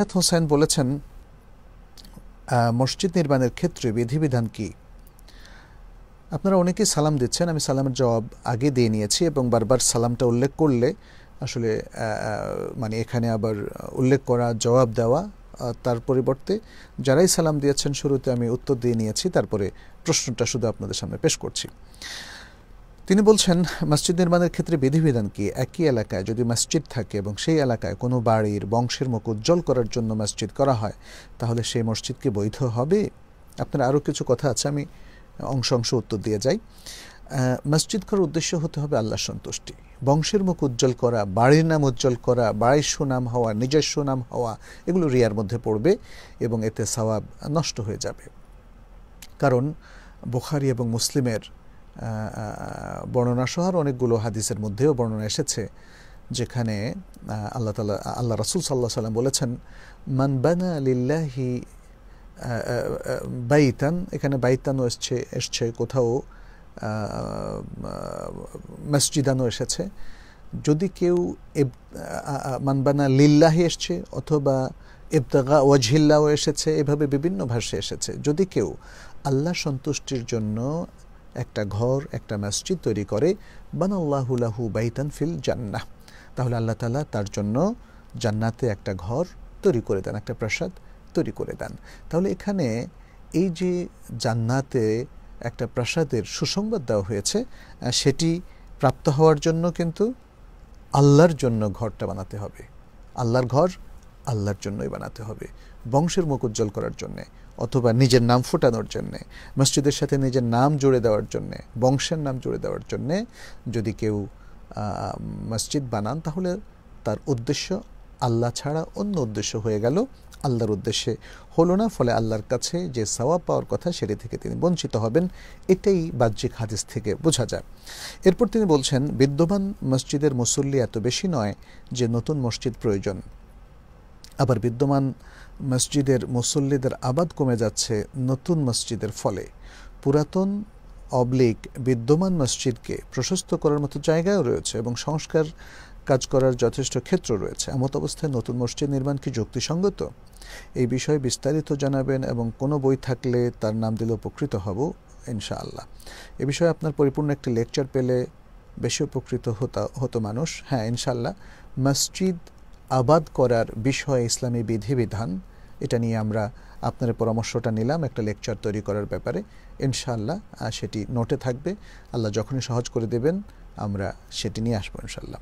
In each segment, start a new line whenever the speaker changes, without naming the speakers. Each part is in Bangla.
নাথ হোসেন বলেছেন মসজিদ নির্মাণের ক্ষেত্রে বিধিবিধান কি আপনারা অনেকেই সালাম দিচ্ছেন আমি সালামের জবাব আগে দিয়ে নিয়েছি এবং বারবার সালামটা উল্লেখ করলে আসলে মানে এখানে আবার উল্লেখ করা জবাব দেওয়া তার পরিবর্তে যারাই সালাম দিয়েছেন শুরুতে আমি উত্তর দিয়ে নিয়েছি তারপরে প্রশ্নটা শুধু আপনাদের সামনে পেশ করছি তিনি বলছেন মসজিদ নির্মাণের ক্ষেত্রে বিধিবিধান কি একই এলাকায় যদি মসজিদ থাকে এবং সেই এলাকায় কোনো বাড়ির বংশের মুখ উজ্জ্বল করার জন্য মসজিদ করা হয় তাহলে সেই মসজিদ কি বৈধ হবে আপনার আরও কিছু কথা আছে আমি অংশ অংশ উত্তর দিয়ে যাই মসজিদ করার উদ্দেশ্য হতে হবে আল্লাহ সন্তুষ্টি বংশের মুখ উজ্জ্বল করা বাড়ির নাম উজ্জ্বল করা বাড়ির সুনাম হওয়া নিজের সুনাম হওয়া এগুলো রিয়ার মধ্যে পড়বে এবং এতে সওয়াব নষ্ট হয়ে যাবে কারণ বোখারি এবং মুসলিমের বর্ণনা সহ অনেকগুলো হাদিসের মধ্যেও বর্ণনা এসেছে যেখানে আল্লাহ তালা আল্লাহ রাসুল সাল্লাহ সাল্লাম বলেছেন মান বানা লিল্লাহি বাইতান এখানে বাইতানও এসছে এসছে কোথাও মসজিদানও এসেছে যদি কেউ মানবানা লিল্লাহি এসছে অথবা ইবতাগা ওয়াজিল্লাও এসেছে এভাবে বিভিন্ন ভাষায় এসেছে যদি কেউ আল্লাহ সন্তুষ্টির জন্য একটা ঘর একটা মসজিদ তৈরি করে বানাল্লাহুলাহু বাইতান ফিল জান্নাহ তাহলে আল্লাহ তালা তার জন্য জান্নাতে একটা ঘর তৈরি করে দেন একটা প্রাসাদ তৈরি করে দেন তাহলে এখানে এই যে জান্নাতে একটা প্রাসাদের সুসংবাদ দেওয়া হয়েছে সেটি প্রাপ্ত হওয়ার জন্য কিন্তু আল্লাহর জন্য ঘরটা বানাতে হবে আল্লাহর ঘর আল্লাহর জন্যই বানাতে হবে বংশের মুখ উজ্জ্বল করার জন্যে অথবা নিজের নাম ফোটানোর জন্যে মসজিদের সাথে নিজের নাম জুড়ে দেওয়ার জন্যে বংশের নাম জুড়ে দেওয়ার জন্যে যদি কেউ মসজিদ বানান তাহলে তার উদ্দেশ্য আল্লাহ ছাড়া অন্য উদ্দেশ্য হয়ে গেল আল্লাহর উদ্দেশ্যে হলো না ফলে আল্লাহর কাছে যে সওয়াব পাওয়ার কথা সেটি থেকে তিনি বঞ্চিত হবেন এটাই বাহ্যিক হাদিস থেকে বোঝা যায় এরপর তিনি বলছেন বিদ্যমান মসজিদের মুসল্লি এত বেশি নয় যে নতুন মসজিদ প্রয়োজন আবার বিদ্যমান মসজিদের মুসল্লিদের আবাদ কমে যাচ্ছে নতুন মসজিদের ফলে পুরাতন অবলিক বিদ্যমান মসজিদকে প্রশস্ত করার মতো জায়গাও রয়েছে এবং সংস্কার কাজ করার যথেষ্ট ক্ষেত্র রয়েছে এমত অবস্থায় নতুন মসজিদ নির্মাণ কি যুক্তিসঙ্গত এই বিষয়ে বিস্তারিত জানাবেন এবং কোনো বই থাকলে তার নাম দিলে উপকৃত হব ইনশাআল্লাহ এ বিষয়ে আপনার পরিপূর্ণ একটি লেকচার পেলে বেশি উপকৃত হতা হতো মানুষ হ্যাঁ ইনশাল্লাহ মসজিদ আবাদ করার বিষয়ে ইসলামী বিধিবিধান এটা নিয়ে আমরা আপনার পরামর্শটা নিলাম একটা লেকচার তৈরি করার ব্যাপারে ইনশাআল্লাহ সেটি নোটে থাকবে আল্লাহ যখনই সহজ করে দেবেন আমরা সেটি নিয়ে আসবো ইনশাল্লাহ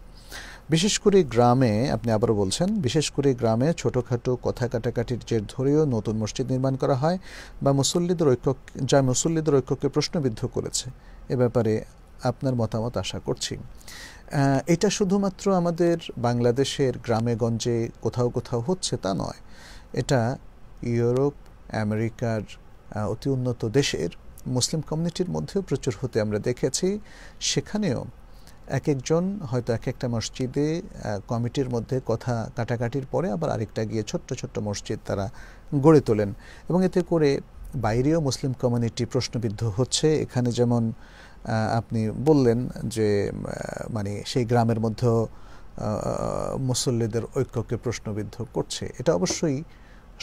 বিশেষ করে গ্রামে আপনি আবারও বলছেন বিশেষ করে গ্রামে ছোটোখাটো কথা কাটাকাটির জের ধরেও নতুন মসজিদ নির্মাণ করা হয় বা মুসল্লিদের ঐক্য যা মুসল্লিদের ঐক্যকে প্রশ্নবিদ্ধ করেছে এ ব্যাপারে আপনার মতামত আশা করছি এটা শুধুমাত্র আমাদের বাংলাদেশের গ্রামে গঞ্জে কোথাও কোথাও হচ্ছে তা নয় এটা ইউরোপ আমেরিকার অতি উন্নত দেশের মুসলিম কমিউনিটির মধ্যেও প্রচুর হতে আমরা দেখেছি সেখানেও এক একজন হয়তো এক একটা মসজিদে কমিটির মধ্যে কথা কাটাকাটির পরে আবার আরেকটা গিয়ে ছোট্ট ছোট্ট মসজিদ তারা গড়ে তোলেন এবং এতে করে বাইরেও মুসলিম কমিউনিটি প্রশ্নবিদ্ধ হচ্ছে এখানে যেমন আপনি বললেন যে মানে সেই গ্রামের মধ্যে মুসল্লিদের ঐক্যকে প্রশ্নবিদ্ধ করছে এটা অবশ্যই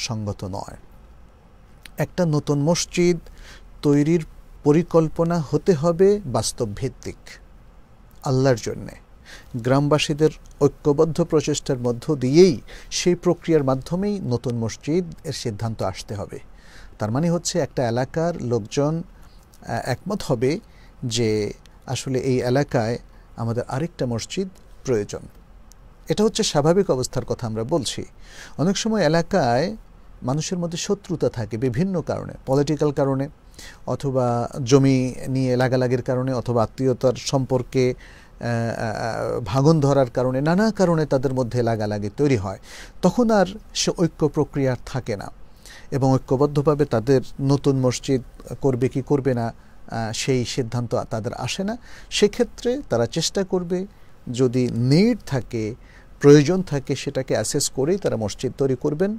সঙ্গত নয় একটা নতুন মসজিদ তৈরির পরিকল্পনা হতে হবে বাস্তব ভিত্তিক আল্লাহর জন্যে গ্রামবাসীদের ঐক্যবদ্ধ প্রচেষ্টার মধ্য দিয়েই সেই প্রক্রিয়ার মাধ্যমেই নতুন মসজিদ এর সিদ্ধান্ত আসতে হবে তার মানে হচ্ছে একটা এলাকার লোকজন একমত হবে যে আসলে এই এলাকায় আমাদের আরেকটা মসজিদ প্রয়োজন এটা হচ্ছে স্বাভাবিক অবস্থার কথা আমরা বলছি অনেক সময় এলাকায় মানুষের মধ্যে শত্রুতা থাকে বিভিন্ন কারণে পলিটিক্যাল কারণে অথবা জমি নিয়ে লাগালাগির কারণে অথবা আত্মীয়তার সম্পর্কে ভাঙন ধরার কারণে নানা কারণে তাদের মধ্যে লাগালাগি তৈরি হয় তখন আর সে ঐক্য প্রক্রিয়া থাকে না এবং ঐক্যবদ্ধভাবে তাদের নতুন মসজিদ করবে কি করবে না সেই সিদ্ধান্ত তাদের আসে না সেক্ষেত্রে তারা চেষ্টা করবে যদি নিড থাকে প্রয়োজন থাকে সেটাকে অ্যাসেস করেই তারা মসজিদ তৈরি করবেন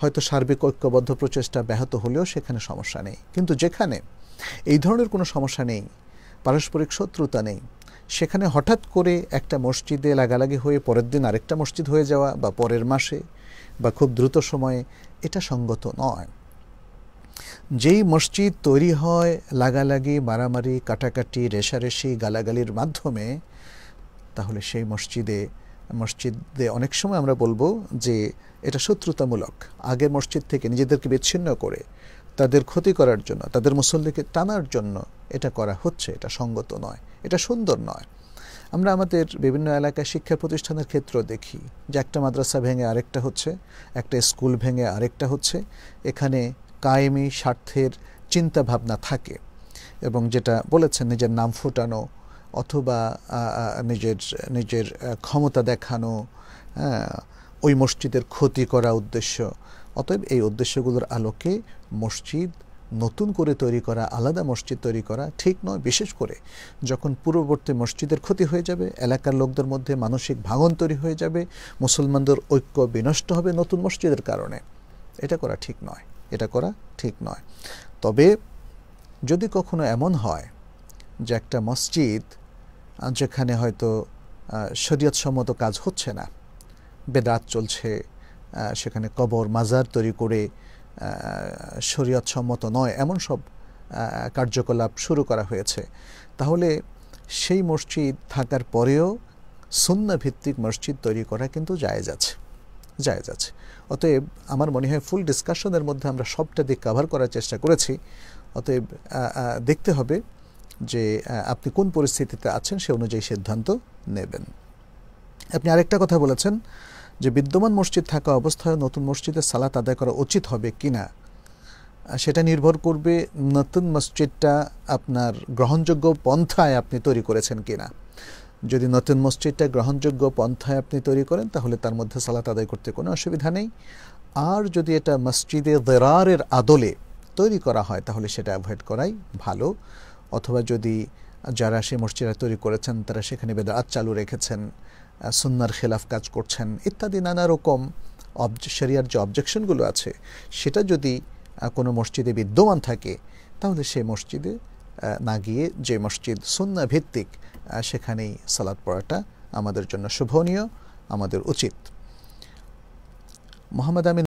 হয়তো সার্বিক ঐক্যবদ্ধ প্রচেষ্টা ব্যাহত হলেও সেখানে সমস্যা নেই কিন্তু যেখানে এই ধরনের কোনো সমস্যা নেই পারস্পরিক শত্রুতা নেই সেখানে হঠাৎ করে একটা মসজিদে লাগালাগি হয়ে পরের দিন আরেকটা মসজিদ হয়ে যাওয়া বা পরের মাসে বা খুব দ্রুত সময়ে এটা সঙ্গত নয় যেই মসজিদ তৈরি হয় লাগালাগি মারামারি কাটাকাটি রেশারেশি গালাগালির মাধ্যমে তাহলে সেই মসজিদে মসজিদে অনেক সময় আমরা বলবো যে এটা শত্রুতামূলক আগের মসজিদ থেকে নিজেদেরকে বিচ্ছিন্ন করে তাদের ক্ষতি করার জন্য তাদের মুসল্লিকে টানার জন্য এটা করা হচ্ছে এটা সঙ্গত নয় এটা সুন্দর নয় আমরা আমাদের বিভিন্ন এলাকায় শিক্ষা প্রতিষ্ঠানের ক্ষেত্র দেখি যে একটা মাদ্রাসা ভেঙে আরেকটা হচ্ছে একটা স্কুল ভেঙে আরেকটা হচ্ছে এখানে কায়েমি স্বার্থের চিন্তাভাবনা থাকে এবং যেটা বলেছেন নিজের নাম ফুটানো অথবা নিজের নিজের ক্ষমতা দেখানো ওই মসজিদের ক্ষতি করা উদ্দেশ্য অতএব এই উদ্দেশ্যগুলোর আলোকে মসজিদ নতুন করে তৈরি করা আলাদা মসজিদ তৈরি করা ঠিক নয় বিশেষ করে যখন পূর্ববর্তী মসজিদের ক্ষতি হয়ে যাবে এলাকার লোকদের মধ্যে মানসিক ভাঙন তৈরি হয়ে যাবে মুসলমানদের ঐক্য বিনষ্ট হবে নতুন মসজিদের কারণে এটা করা ঠিক নয় এটা করা ঠিক নয় তবে যদি কখনো এমন হয় যে একটা মসজিদ যেখানে হয়তো শরীয়তসম্মত কাজ হচ্ছে না বেদাত চলছে সেখানে কবর মাজার তৈরি করে শরীয়তসম্মত নয় এমন সব কার্যকলাপ শুরু করা হয়েছে তাহলে সেই মসজিদ থাকার পরেও সুন্না ভিত্তিক মসজিদ তৈরি করা কিন্তু জায়েজ আছে জায়জ আছে অতএব আমার মনে হয় ফুল ডিসকাশনের মধ্যে আমরা সবটা দিক কাভার করার চেষ্টা করেছি অতএব দেখতে হবে যে আপনি কোন পরিস্থিতিতে আছেন সে অনুযায়ী সিদ্ধান্ত নেবেন আপনি আরেকটা কথা বলেছেন যে বিদ্যমান মসজিদ থাকা অবস্থায় নতুন মসজিদে সালাত আদায় করা উচিত হবে কি না সেটা নির্ভর করবে নতুন মসজিদটা আপনার গ্রহণযোগ্য পন্থায় আপনি তৈরি করেছেন কিনা যদি নতুন মসজিদটা গ্রহণযোগ্য পন্থায় আপনি তৈরি করেন তাহলে তার মধ্যে সালাত আদায় করতে কোনো অসুবিধা নেই আর যদি এটা মসজিদে দেরারের আদলে তৈরি করা হয় তাহলে সেটা অ্যাভয়েড করাই ভালো অথবা যদি যারা সেই মসজিদটা তৈরি করেছেন তারা সেখানে বেদাত চালু রেখেছেন সুন্নার খেলাফ কাজ করছেন ইত্যাদি নানা রকম অবজে সেরিয়ার যে অবজেকশনগুলো আছে সেটা যদি কোনো মসজিদে বিদ্যমান থাকে তাহলে সে মসজিদে না গিয়ে যে মসজিদ সুন্না ভিত্তিক সেখানেই সালাদ পড়াটা আমাদের জন্য শোভনীয় আমাদের উচিত মোহাম্মদ আমিন